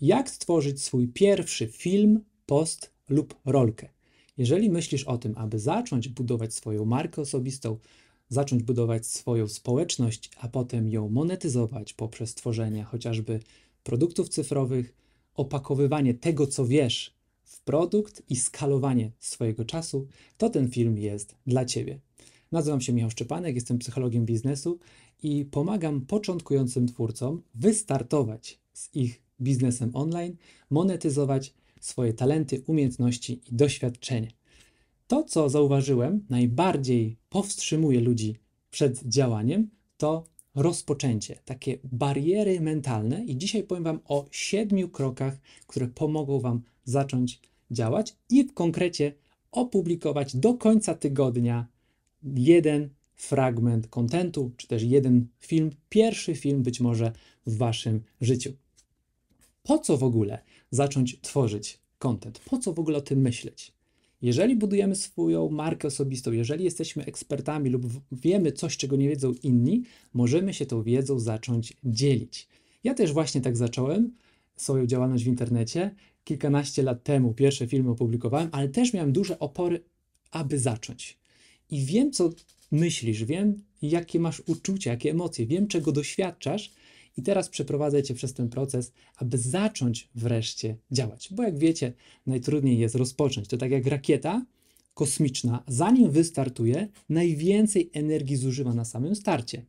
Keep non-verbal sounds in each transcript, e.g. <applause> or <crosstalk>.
Jak stworzyć swój pierwszy film, post lub rolkę? Jeżeli myślisz o tym, aby zacząć budować swoją markę osobistą, zacząć budować swoją społeczność, a potem ją monetyzować poprzez tworzenie chociażby produktów cyfrowych, opakowywanie tego, co wiesz w produkt i skalowanie swojego czasu, to ten film jest dla Ciebie. Nazywam się Michał Szczepanek, jestem psychologiem biznesu i pomagam początkującym twórcom wystartować z ich biznesem online, monetyzować swoje talenty, umiejętności i doświadczenie. To, co zauważyłem, najbardziej powstrzymuje ludzi przed działaniem, to rozpoczęcie, takie bariery mentalne. I dzisiaj powiem Wam o siedmiu krokach, które pomogą Wam zacząć działać i w konkrecie opublikować do końca tygodnia jeden fragment kontentu, czy też jeden film, pierwszy film być może w Waszym życiu po co w ogóle zacząć tworzyć content? Po co w ogóle o tym myśleć? Jeżeli budujemy swoją markę osobistą, jeżeli jesteśmy ekspertami lub wiemy coś, czego nie wiedzą inni, możemy się tą wiedzą zacząć dzielić. Ja też właśnie tak zacząłem swoją działalność w internecie. Kilkanaście lat temu pierwsze filmy opublikowałem, ale też miałem duże opory, aby zacząć. I wiem, co myślisz, wiem, jakie masz uczucia, jakie emocje, wiem, czego doświadczasz, i teraz przeprowadzę Cię przez ten proces, aby zacząć wreszcie działać. Bo jak wiecie, najtrudniej jest rozpocząć. To tak jak rakieta kosmiczna, zanim wystartuje, najwięcej energii zużywa na samym starcie.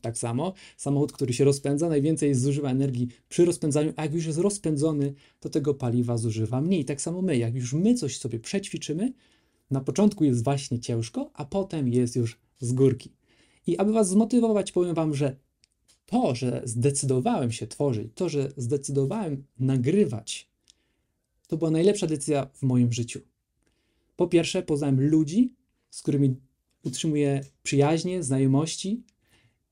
Tak samo samochód, który się rozpędza, najwięcej zużywa energii przy rozpędzaniu, a jak już jest rozpędzony, to tego paliwa zużywa mniej. Tak samo my, jak już my coś sobie przećwiczymy, na początku jest właśnie ciężko, a potem jest już z górki. I aby Was zmotywować, powiem Wam, że to, że zdecydowałem się tworzyć, to, że zdecydowałem nagrywać, to była najlepsza decyzja w moim życiu. Po pierwsze, poznałem ludzi, z którymi utrzymuję przyjaźnie, znajomości,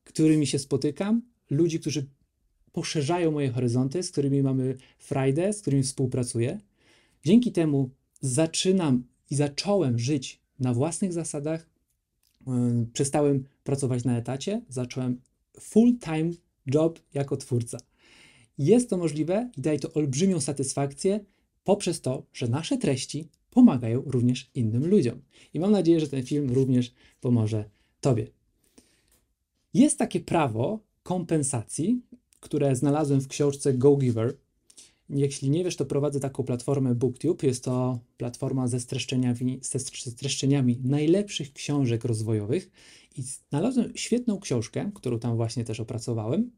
którymi się spotykam, ludzi, którzy poszerzają moje horyzonty, z którymi mamy frajdę, z którymi współpracuję. Dzięki temu zaczynam i zacząłem żyć na własnych zasadach, przestałem pracować na etacie, zacząłem full-time job jako twórca. Jest to możliwe i daje to olbrzymią satysfakcję poprzez to, że nasze treści pomagają również innym ludziom. I mam nadzieję, że ten film również pomoże Tobie. Jest takie prawo kompensacji, które znalazłem w książce Go Giver jeśli nie wiesz, to prowadzę taką platformę BookTube. Jest to platforma ze streszczeniami, ze streszczeniami najlepszych książek rozwojowych i znalazłem świetną książkę, którą tam właśnie też opracowałem,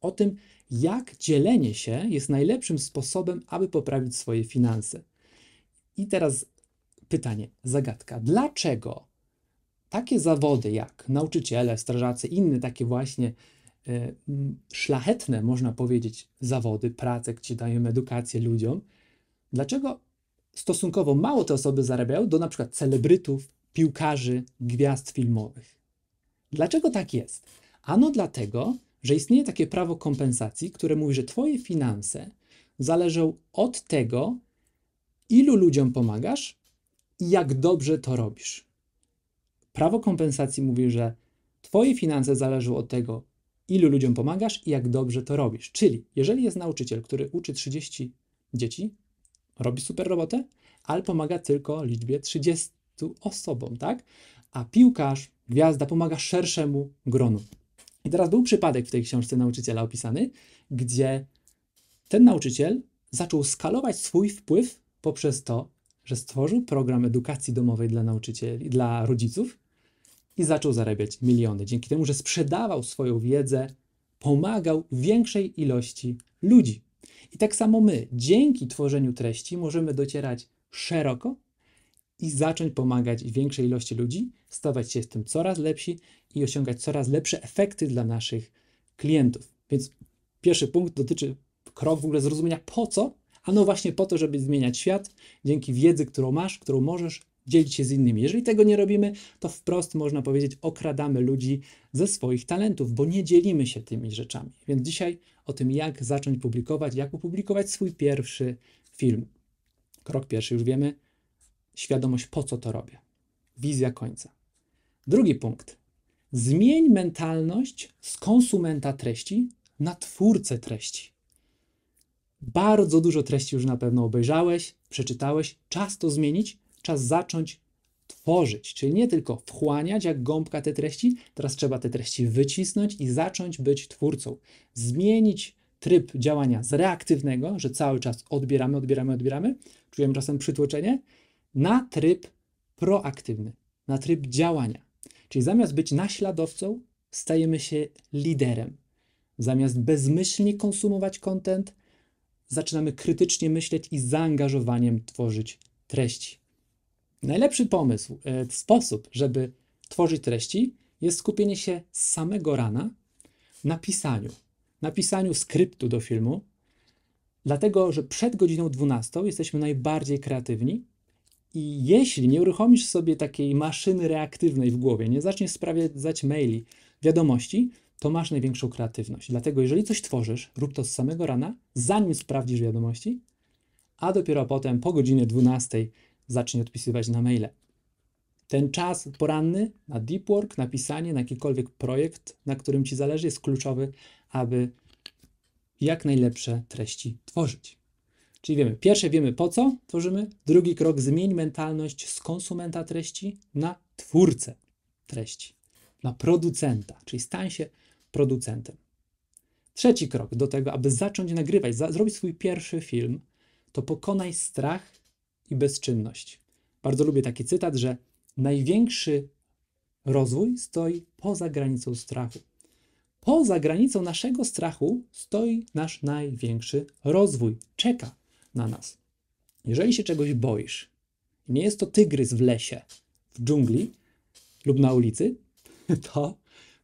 o tym, jak dzielenie się jest najlepszym sposobem, aby poprawić swoje finanse. I teraz pytanie, zagadka. Dlaczego takie zawody jak nauczyciele, strażacy, inne takie właśnie Y, szlachetne, można powiedzieć, zawody, prace, gdzie dajemy edukację ludziom, dlaczego stosunkowo mało te osoby zarabiają do na przykład celebrytów, piłkarzy, gwiazd filmowych? Dlaczego tak jest? Ano dlatego, że istnieje takie prawo kompensacji, które mówi, że Twoje finanse zależą od tego, ilu ludziom pomagasz i jak dobrze to robisz. Prawo kompensacji mówi, że Twoje finanse zależą od tego, ilu ludziom pomagasz i jak dobrze to robisz. Czyli jeżeli jest nauczyciel, który uczy 30 dzieci, robi super robotę, ale pomaga tylko liczbie 30 osobom, tak? A piłkarz, gwiazda pomaga szerszemu gronu. I teraz był przypadek w tej książce nauczyciela opisany, gdzie ten nauczyciel zaczął skalować swój wpływ poprzez to, że stworzył program edukacji domowej dla nauczycieli, dla rodziców, i zaczął zarabiać miliony dzięki temu, że sprzedawał swoją wiedzę, pomagał większej ilości ludzi. I tak samo my, dzięki tworzeniu treści, możemy docierać szeroko i zacząć pomagać większej ilości ludzi, stawać się z tym coraz lepsi i osiągać coraz lepsze efekty dla naszych klientów. Więc pierwszy punkt dotyczy krok w ogóle zrozumienia po co, a no właśnie po to, żeby zmieniać świat dzięki wiedzy, którą masz, którą możesz dzielić się z innymi. Jeżeli tego nie robimy, to wprost można powiedzieć, okradamy ludzi ze swoich talentów, bo nie dzielimy się tymi rzeczami. Więc dzisiaj o tym, jak zacząć publikować, jak opublikować swój pierwszy film. Krok pierwszy już wiemy, świadomość, po co to robię. Wizja końca. Drugi punkt. Zmień mentalność z konsumenta treści na twórcę treści. Bardzo dużo treści już na pewno obejrzałeś, przeczytałeś. Czas to zmienić czas zacząć tworzyć, czyli nie tylko wchłaniać jak gąbka te treści, teraz trzeba te treści wycisnąć i zacząć być twórcą. Zmienić tryb działania z reaktywnego, że cały czas odbieramy, odbieramy, odbieramy, czujemy czasem przytłoczenie, na tryb proaktywny, na tryb działania. Czyli zamiast być naśladowcą, stajemy się liderem. Zamiast bezmyślnie konsumować kontent, zaczynamy krytycznie myśleć i zaangażowaniem tworzyć treści. Najlepszy pomysł, e, sposób, żeby tworzyć treści, jest skupienie się z samego rana na pisaniu, na pisaniu skryptu do filmu, dlatego że przed godziną 12 jesteśmy najbardziej kreatywni i jeśli nie uruchomisz sobie takiej maszyny reaktywnej w głowie, nie zaczniesz sprawdzać maili, wiadomości, to masz największą kreatywność. Dlatego jeżeli coś tworzysz, rób to z samego rana, zanim sprawdzisz wiadomości, a dopiero potem po godzinie 12 zacznie odpisywać na maile. Ten czas poranny na deep work, na pisanie, na jakikolwiek projekt, na którym Ci zależy, jest kluczowy, aby jak najlepsze treści tworzyć. Czyli wiemy, pierwsze wiemy po co tworzymy, drugi krok zmień mentalność z konsumenta treści na twórcę treści, na producenta, czyli stań się producentem. Trzeci krok do tego, aby zacząć nagrywać, za, zrobić swój pierwszy film, to pokonaj strach i bezczynność. Bardzo lubię taki cytat, że największy rozwój stoi poza granicą strachu. Poza granicą naszego strachu stoi nasz największy rozwój, czeka na nas. Jeżeli się czegoś boisz, nie jest to tygrys w lesie, w dżungli lub na ulicy, <laughs> to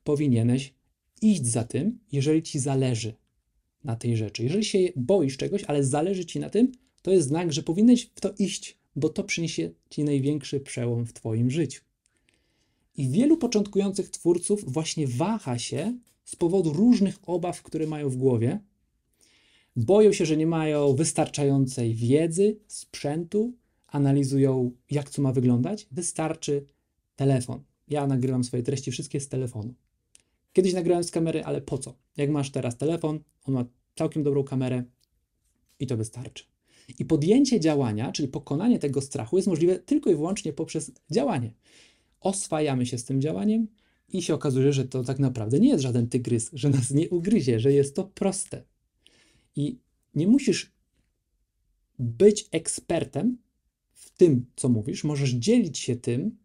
powinieneś iść za tym, jeżeli ci zależy na tej rzeczy. Jeżeli się boisz czegoś, ale zależy ci na tym, to jest znak, że powinieneś w to iść, bo to przyniesie ci największy przełom w Twoim życiu. I wielu początkujących twórców właśnie waha się z powodu różnych obaw, które mają w głowie. Boją się, że nie mają wystarczającej wiedzy, sprzętu, analizują, jak co ma wyglądać. Wystarczy telefon. Ja nagrywam swoje treści wszystkie z telefonu. Kiedyś nagrywałem z kamery, ale po co? Jak masz teraz telefon, on ma całkiem dobrą kamerę i to wystarczy. I podjęcie działania, czyli pokonanie tego strachu, jest możliwe tylko i wyłącznie poprzez działanie. Oswajamy się z tym działaniem i się okazuje, że to tak naprawdę nie jest żaden tygrys, że nas nie ugryzie, że jest to proste. I nie musisz być ekspertem w tym, co mówisz, możesz dzielić się tym,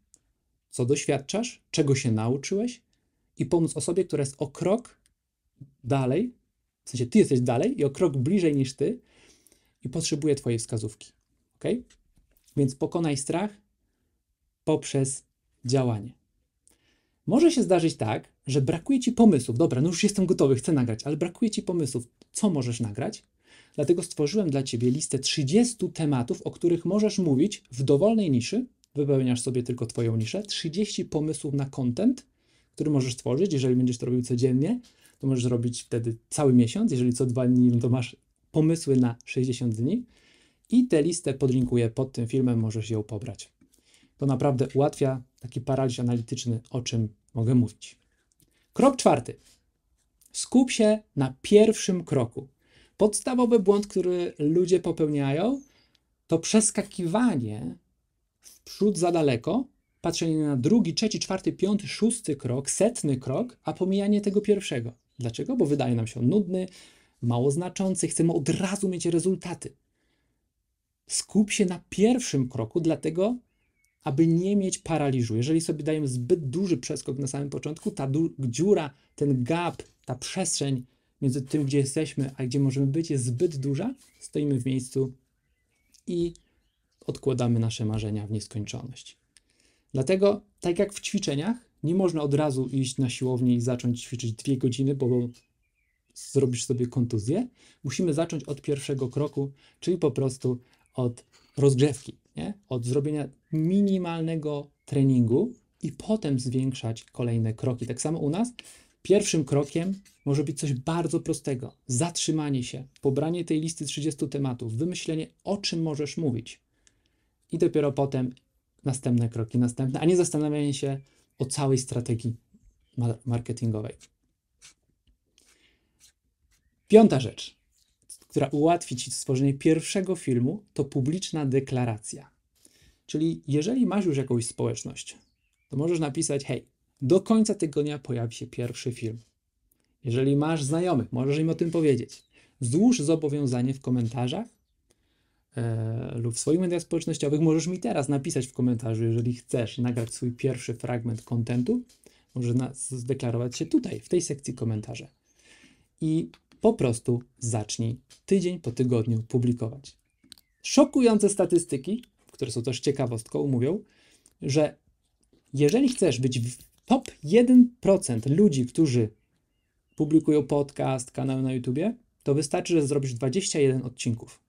co doświadczasz, czego się nauczyłeś i pomóc osobie, która jest o krok dalej, w sensie ty jesteś dalej i o krok bliżej niż ty, i potrzebuje Twojej wskazówki. Ok? Więc pokonaj strach poprzez działanie. Może się zdarzyć tak, że brakuje Ci pomysłów. Dobra, no już jestem gotowy, chcę nagrać, ale brakuje Ci pomysłów, co możesz nagrać. Dlatego stworzyłem dla Ciebie listę 30 tematów, o których możesz mówić w dowolnej niszy. Wypełniasz sobie tylko Twoją niszę. 30 pomysłów na content, który możesz tworzyć. Jeżeli będziesz to robił codziennie, to możesz robić wtedy cały miesiąc. Jeżeli co dwa dni, no to masz pomysły na 60 dni i tę listę podlinkuję pod tym filmem, możesz ją pobrać. To naprawdę ułatwia taki paraliż analityczny, o czym mogę mówić. Krok czwarty. Skup się na pierwszym kroku. Podstawowy błąd, który ludzie popełniają, to przeskakiwanie w przód za daleko, patrzenie na drugi, trzeci, czwarty, piąty, szósty krok, setny krok, a pomijanie tego pierwszego. Dlaczego? Bo wydaje nam się on nudny, mało znaczący, chcemy od razu mieć rezultaty. Skup się na pierwszym kroku, dlatego, aby nie mieć paraliżu. Jeżeli sobie dajemy zbyt duży przeskok na samym początku, ta dziura, ten gap, ta przestrzeń między tym, gdzie jesteśmy, a gdzie możemy być, jest zbyt duża. Stoimy w miejscu i odkładamy nasze marzenia w nieskończoność. Dlatego, tak jak w ćwiczeniach, nie można od razu iść na siłownię i zacząć ćwiczyć dwie godziny, bo zrobisz sobie kontuzję, musimy zacząć od pierwszego kroku, czyli po prostu od rozgrzewki, nie? od zrobienia minimalnego treningu i potem zwiększać kolejne kroki. Tak samo u nas. Pierwszym krokiem może być coś bardzo prostego: zatrzymanie się, pobranie tej listy 30 tematów, wymyślenie o czym możesz mówić. I dopiero potem następne kroki, następne, a nie zastanawianie się o całej strategii marketingowej. Piąta rzecz, która ułatwi Ci stworzenie pierwszego filmu, to publiczna deklaracja. Czyli jeżeli masz już jakąś społeczność, to możesz napisać: Hej, do końca tygodnia pojawi się pierwszy film. Jeżeli masz znajomych, możesz im o tym powiedzieć. Złóż zobowiązanie w komentarzach e, lub w swoich mediach społecznościowych. Możesz mi teraz napisać w komentarzu, jeżeli chcesz nagrać swój pierwszy fragment kontentu. Możesz zdeklarować się tutaj, w tej sekcji komentarze. I po prostu zacznij tydzień po tygodniu publikować. Szokujące statystyki, które są też ciekawostką, mówią, że jeżeli chcesz być w top 1% ludzi, którzy publikują podcast, kanał na YouTubie, to wystarczy, że zrobisz 21 odcinków.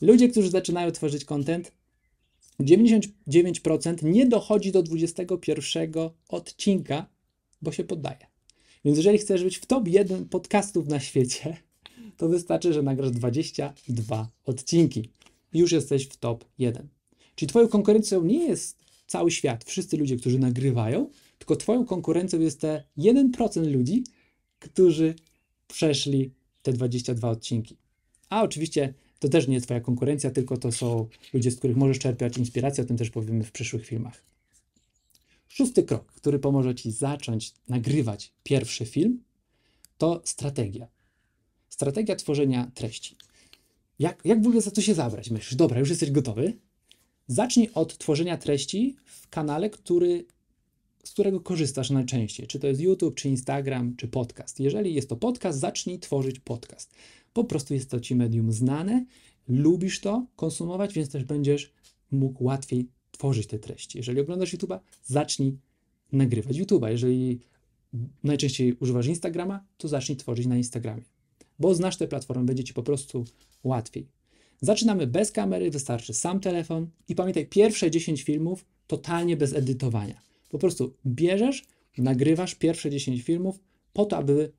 Ludzie, którzy zaczynają tworzyć content, 99% nie dochodzi do 21 odcinka, bo się poddaje. Więc jeżeli chcesz być w top 1 podcastów na świecie, to wystarczy, że nagrasz 22 odcinki. Już jesteś w top 1. Czyli twoją konkurencją nie jest cały świat, wszyscy ludzie, którzy nagrywają, tylko twoją konkurencją jest te 1% ludzi, którzy przeszli te 22 odcinki. A oczywiście to też nie jest twoja konkurencja, tylko to są ludzie, z których możesz czerpać inspirację, o tym też powiemy w przyszłych filmach. Szósty krok, który pomoże Ci zacząć nagrywać pierwszy film, to strategia. Strategia tworzenia treści. Jak, jak w ogóle za to się zabrać? Myślisz, dobra, już jesteś gotowy? Zacznij od tworzenia treści w kanale, który, z którego korzystasz najczęściej. Czy to jest YouTube, czy Instagram, czy podcast. Jeżeli jest to podcast, zacznij tworzyć podcast. Po prostu jest to Ci medium znane, lubisz to konsumować, więc też będziesz mógł łatwiej tworzyć te treści. Jeżeli oglądasz YouTube'a, zacznij nagrywać YouTube'a. Jeżeli najczęściej używasz Instagrama, to zacznij tworzyć na Instagramie, bo znasz tę platformę, będzie ci po prostu łatwiej. Zaczynamy bez kamery, wystarczy sam telefon i pamiętaj, pierwsze 10 filmów totalnie bez edytowania. Po prostu bierzesz, nagrywasz pierwsze 10 filmów po to, aby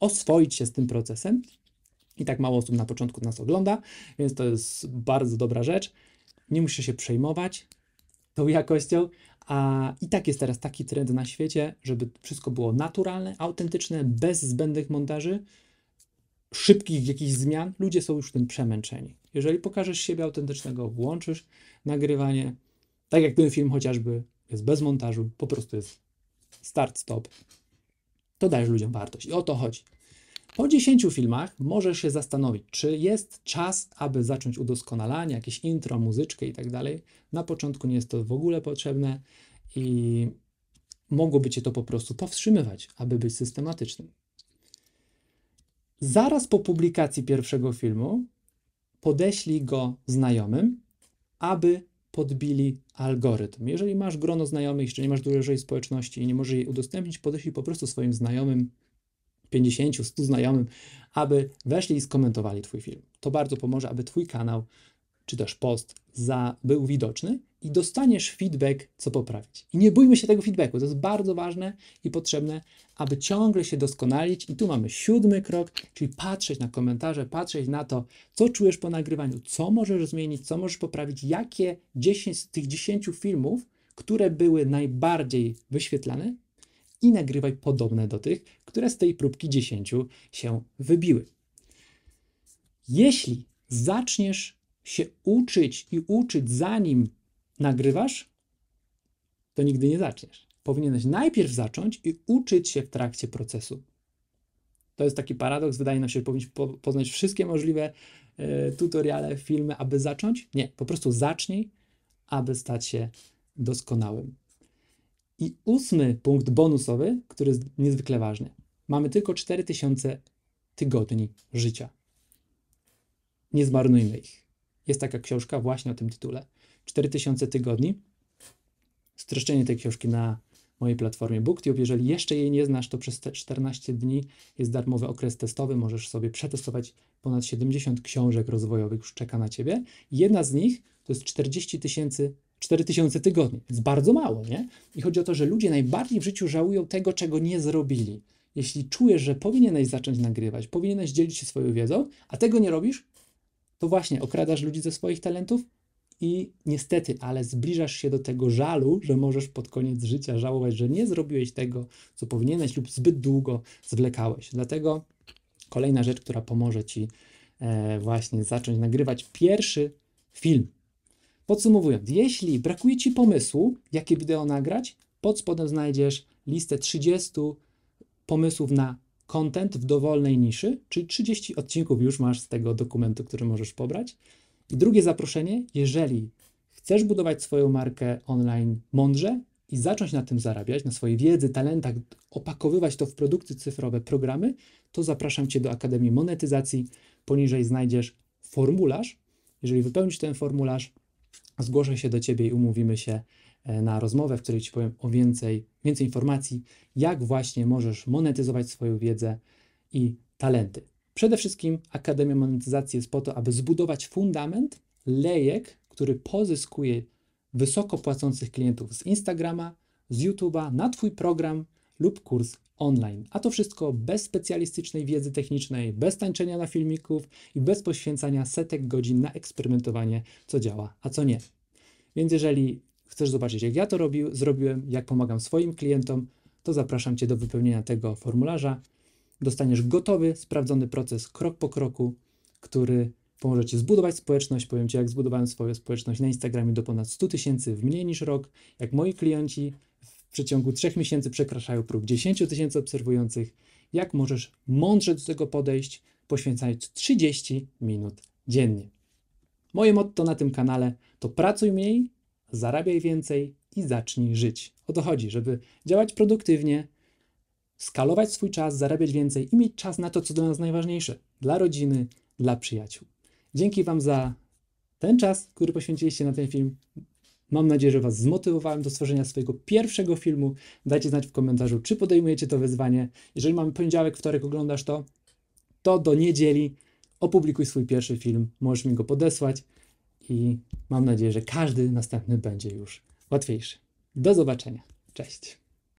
oswoić się z tym procesem. I tak mało osób na początku nas ogląda, więc to jest bardzo dobra rzecz. Nie musisz się przejmować, tą jakością. A i tak jest teraz taki trend na świecie, żeby wszystko było naturalne, autentyczne, bez zbędnych montaży, szybkich jakichś zmian. Ludzie są już tym przemęczeni. Jeżeli pokażesz siebie autentycznego, włączysz nagrywanie, tak jak ten film chociażby jest bez montażu, po prostu jest start, stop, to dajesz ludziom wartość. I o to chodzi. Po 10 filmach możesz się zastanowić, czy jest czas, aby zacząć udoskonalanie, jakieś intro, muzyczkę i tak dalej. Na początku nie jest to w ogóle potrzebne i mogłoby cię to po prostu powstrzymywać, aby być systematycznym. Zaraz po publikacji pierwszego filmu podeślij go znajomym, aby podbili algorytm. Jeżeli masz grono znajomych, jeszcze nie masz dużej społeczności i nie możesz jej udostępnić, podeślij po prostu swoim znajomym 50, 100 znajomym, aby weszli i skomentowali Twój film. To bardzo pomoże, aby Twój kanał czy też post za, był widoczny i dostaniesz feedback, co poprawić. I nie bójmy się tego feedbacku, to jest bardzo ważne i potrzebne, aby ciągle się doskonalić. I tu mamy siódmy krok, czyli patrzeć na komentarze, patrzeć na to, co czujesz po nagrywaniu, co możesz zmienić, co możesz poprawić, jakie 10 z tych 10 filmów, które były najbardziej wyświetlane, i nagrywaj podobne do tych, które z tej próbki 10 się wybiły. Jeśli zaczniesz się uczyć i uczyć zanim nagrywasz, to nigdy nie zaczniesz. Powinieneś najpierw zacząć i uczyć się w trakcie procesu. To jest taki paradoks. Wydaje nam się, że powinniśmy poznać wszystkie możliwe e, tutoriale, filmy, aby zacząć. Nie, po prostu zacznij, aby stać się doskonałym. I ósmy punkt bonusowy, który jest niezwykle ważny. Mamy tylko 4000 tygodni życia. Nie zmarnujmy ich. Jest taka książka właśnie o tym tytule. 4000 tygodni. Streszczenie tej książki na mojej platformie BookTube. Jeżeli jeszcze jej nie znasz, to przez te 14 dni jest darmowy okres testowy. Możesz sobie przetestować ponad 70 książek rozwojowych, już czeka na ciebie. Jedna z nich to jest 40 tysięcy 4000 tygodni. To jest bardzo mało, nie? I chodzi o to, że ludzie najbardziej w życiu żałują tego, czego nie zrobili. Jeśli czujesz, że powinieneś zacząć nagrywać, powinieneś dzielić się swoją wiedzą, a tego nie robisz, to właśnie okradasz ludzi ze swoich talentów i niestety, ale zbliżasz się do tego żalu, że możesz pod koniec życia żałować, że nie zrobiłeś tego, co powinieneś lub zbyt długo zwlekałeś. Dlatego kolejna rzecz, która pomoże ci e, właśnie zacząć nagrywać pierwszy film Podsumowując, jeśli brakuje Ci pomysłu, jakie wideo nagrać, pod spodem znajdziesz listę 30 pomysłów na content w dowolnej niszy, czyli 30 odcinków już masz z tego dokumentu, który możesz pobrać. I drugie zaproszenie, jeżeli chcesz budować swoją markę online mądrze i zacząć na tym zarabiać, na swojej wiedzy, talentach, opakowywać to w produkty cyfrowe, programy, to zapraszam Cię do Akademii Monetyzacji. Poniżej znajdziesz formularz. Jeżeli wypełnisz ten formularz, zgłoszę się do Ciebie i umówimy się e, na rozmowę, w której Ci powiem o więcej, więcej informacji, jak właśnie możesz monetyzować swoją wiedzę i talenty. Przede wszystkim Akademia Monetyzacji jest po to, aby zbudować fundament, lejek, który pozyskuje wysoko płacących klientów z Instagrama, z YouTube'a na Twój program, lub kurs online. A to wszystko bez specjalistycznej wiedzy technicznej, bez tańczenia na filmików i bez poświęcania setek godzin na eksperymentowanie, co działa, a co nie. Więc jeżeli chcesz zobaczyć, jak ja to robił, zrobiłem, jak pomagam swoim klientom, to zapraszam Cię do wypełnienia tego formularza. Dostaniesz gotowy, sprawdzony proces krok po kroku, który pomoże Ci zbudować społeczność. Powiem Ci, jak zbudowałem swoją społeczność na Instagramie do ponad 100 tysięcy w mniej niż rok, jak moi klienci w przeciągu trzech miesięcy przekraczają próg 10 tysięcy obserwujących, jak możesz mądrze do tego podejść, poświęcając 30 minut dziennie. Moje motto na tym kanale to pracuj mniej, zarabiaj więcej i zacznij żyć. O to chodzi, żeby działać produktywnie, skalować swój czas, zarabiać więcej i mieć czas na to, co dla nas najważniejsze dla rodziny, dla przyjaciół. Dzięki Wam za ten czas, który poświęciliście na ten film. Mam nadzieję, że Was zmotywowałem do stworzenia swojego pierwszego filmu. Dajcie znać w komentarzu, czy podejmujecie to wyzwanie. Jeżeli mamy poniedziałek, wtorek oglądasz to, to do niedzieli opublikuj swój pierwszy film, możesz mi go podesłać i mam nadzieję, że każdy następny będzie już łatwiejszy. Do zobaczenia. Cześć.